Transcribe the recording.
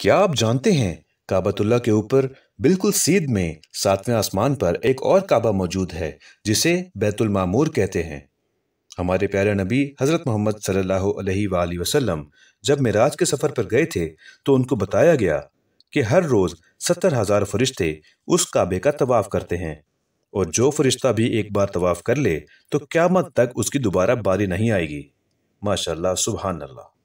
क्या आप जानते हैं काबतुल्ला के ऊपर बिल्कुल सीध में सातवें आसमान पर एक और काबा मौजूद है जिसे बैतुल मामूर कहते हैं हमारे प्यारे नबी हज़रत मोहम्मद सल्लल्लाहु अलैहि वसल्लम जब मेराज के सफ़र पर गए थे तो उनको बताया गया कि हर रोज़ सत्तर हज़ार फरिश्ते उस काबे का तवाफ़ करते हैं और जो फरिश्ता भी एक बार तवाफ़ कर ले तो क्या मत तक उसकी दोबारा बारी नहीं आएगी माशा सुबहानल्ला